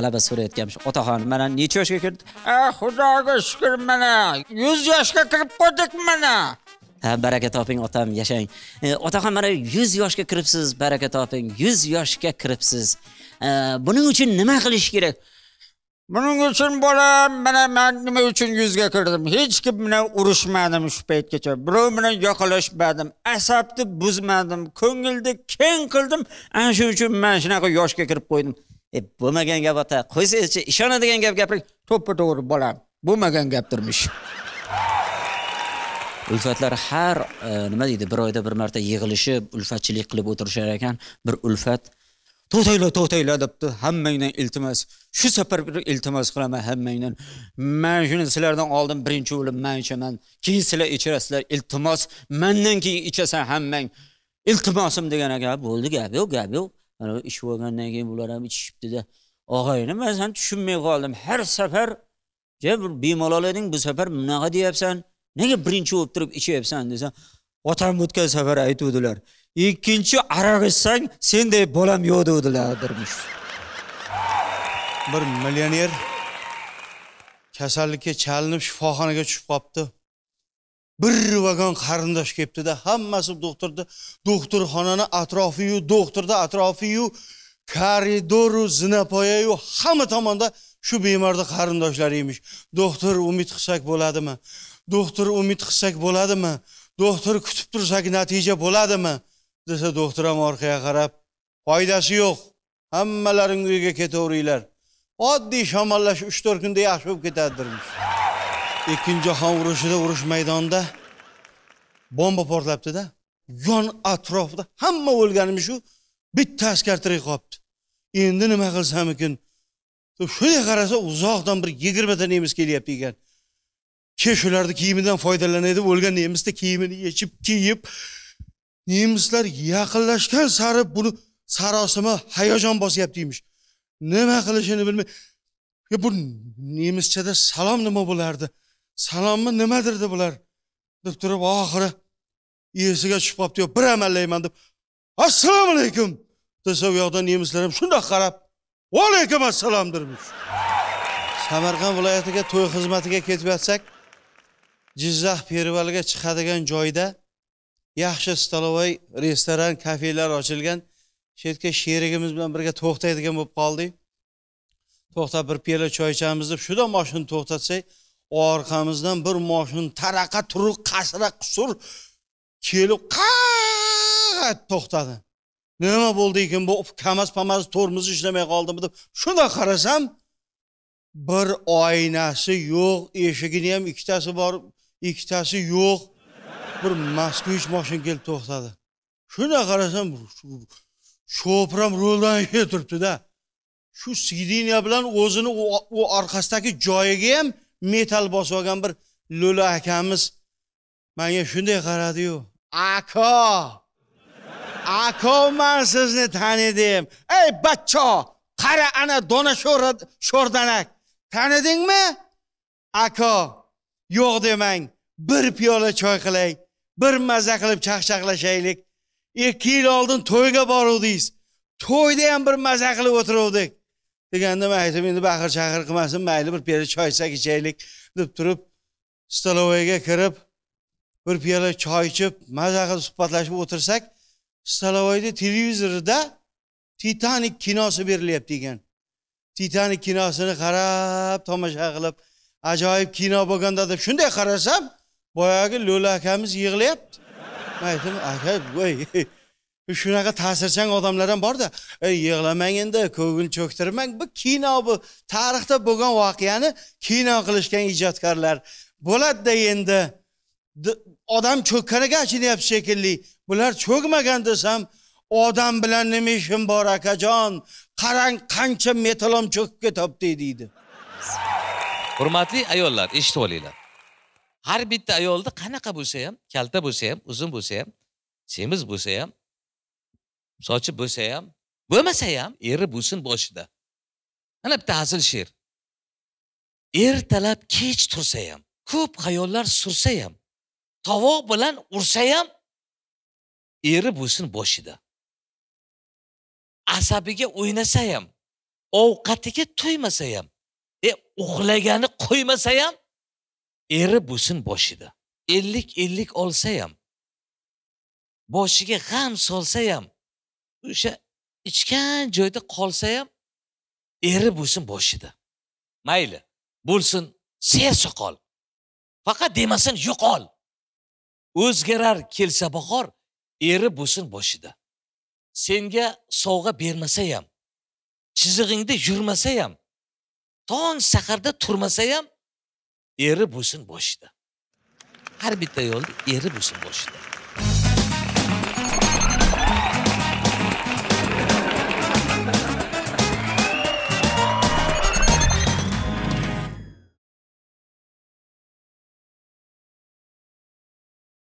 talaba so'rayotganmish otaxon mana necha yoshga kirdi a xudoga shukur mana yuz yoshga kirib qoldik mana ha baraka toping otam yashang e, otaxon mana yuz yoshga kiribsiz baraka toping yuz yoshga kiribsiz e, buning uchun nima qilish kerak buning uchun bolam mana man nima uchun yuzga kirdim hech kim bilan urushmadim shu paytgacha birov bilan yoqalashmadim asabni buzmadim ko'ngilni keng qildim ana shuning uchun man shunaqa yoshga kirib qo'ydim e bo'lmagan gap ota qo'ysangizchi ishonadigan gap gapiring to'ppa to'g'ri bolam bo'lmagan gap turmish. ulfatlar har e, nima deydi bir oyda bir marta yig'ilishib ulfatchilik qilib o'tirishar ekan bir ulfat to'tanglar to'tanglar debdi hammangdan iltimos shu safar bir iltimos qilaman hammangdan man shuni sizlardan oldin birinchi bo'lib man ichaman keyin sizlar ichirasizlar iltimos mandan keyin ichasan hammang iltimosim degan ekan bo'ldi gap yo'q gap yo'q anaqa ish bo'lgandan keyin bular ham ichishibdida og'ayni man san tushunmay qoldim har safar ja bir bemalol eding bu safar bunaqa deyapsan nega birinchi bo'lib turib ichyapsan desa otam o'tgan safar aytuvdilar ikkinchi aroq ichsang senday bolam yo'q devdilar bir millioner kasallikka chalinib shifoxonaga tushib qolibdi bir vagon qarindosh kelibdida hammasi doktorni doktorxonani atrofiyu doktorda atrofiyu koridoru zinapoyayu hamma tomonda shu bemorni qarindoshlari emish doktor umid qilsak bo'ladimi doktor umid qilsak bo'ladimi doktor kutib tursak natija bo'ladimi desa doktor ham orqaga qarab foydasi yo'q hammalaring uyga ketaveringlar oddiy shamollash uch to'rt kunda yaxshi bo'lib ketadi dermish ikkinchi jahon urushida urush maydonida bomba portlabdida yon atrofida hamma o'lganim shu bitta askar tirik qolibdi endi nima qilsamikin ekan shunday qarasa uzoqdan bir yigirmata nemis kelyapti ekan keyin shularni kiyimidan foydalanay deb o'lgan nemisni kiyimini yechib kiyib nemislar yaqinlashgan sari buni sarosima hayajon bosyapti emish nima qilishini bilmay bu nemischada salom nima bo'lardi salommi nimadir deb ular deb turib oxiri esiga tushib qolibdi bir amallayman deb assalomu alaykum desa u yoqdan nemislar ham shundoq qarab vaalaykum assalom dermish samarqand viloyatiga to'y xizmatiga ketib yotsak jizzax pervaliga chiqadigan joyda yaxshi столовой restoran kafelar ochilgan shu yerga sherigimiz bilan birga to'xtaydigan bo'lib qoldik to'xtab bir piyola choy ichamiz deb shuda moshinani to'xtatsak orqamizdan bir moshin taraqa turuq qasra qusur kelib qat to'xtadi nima bo'ldi ekan bu kamaz pamaz tormozi ishlamay qoldimi deb shundoq qarasam bir oynasi yo'q eshigini ham ikkitasi bor ikkitasi yo'q bir moskvich moshina kelib to'xtadi shundoq qarasam ham roldan turibdida shu sidiniya bilan o'zini u orqasidagi joyiga ham metal bosib olgan bir lo'li akamiz manga shunday qaradiyu aka man sizni tanidim ey bachcho qara ana dona sho'rdanak tanidingmi aka yo'q demang bir piyola choy qilay bir mazza qilib chaqchaqlashaylik ikki yil oldin to'yga boruvdingiz to'yda ham bir mazza qilib o'tiruvdik deganda man aytdim endi baqir chaqir qilmasin mayli bir piyola choy ichsak ichaylik deb turib stolovoyga kirib bir piyola choy ichib maza qilib suhbatlashib o'tirsak stolovoyda televizorda titanik kinosi berilyapti ekan titanik kinosini qarab tomosha qilib ajoyib kino bo'lganda deb shunday qarasam boyagi lo'la akamiz yig'layapti man aytdim aka voy shunaqa ta'sirchan odamlar ham borda ey yig'lamang endi ko'ngil cho'ktirmang bu kino bu tarixda bo'lgan voqeani kino qilishgan ijodkorlar bo'ladida endi odam cho'kkaniga achinyapti shekilli bular cho'kmagan desam odam bilan nima ishim bor akajon qarang qancha metalom cho'kib ketyapti deydi hurmatli ayollar eshitib olinglar har bitta ayolda qanaqa bo'lsa ham kalta bo'lsa ham uzun bo'lsa ham semiz bo'lsa ham sochi bo'lsa ham bo'lmasa ham eri bo'lsin boshida mana bitta hazil she'r ertalab kech tursa ham ko'p xayollar sursa ham tovoq bilan ursa ham eri bo'lsin boshida asabiga o'ynasa ham ovqatiga to'ymasa ham e uxlagani qo'ymasa ham eri bo'lsin boshida ellik ellik olsa ham boshiga g'am solsa ham o'sha ichgan joyda qolsa ham eri bo'lsin boshida mayli bo'lsin ser soqol faqat demasin yo'qol o'zgarar kelsa bahor eri bo'lsin boshida senga sovg'a bermasa ham chizig'ingda yurmasa ham tong saharda turmasa ham eri bo'lsin boshida har bitta ayolni eri bo'lsin boshida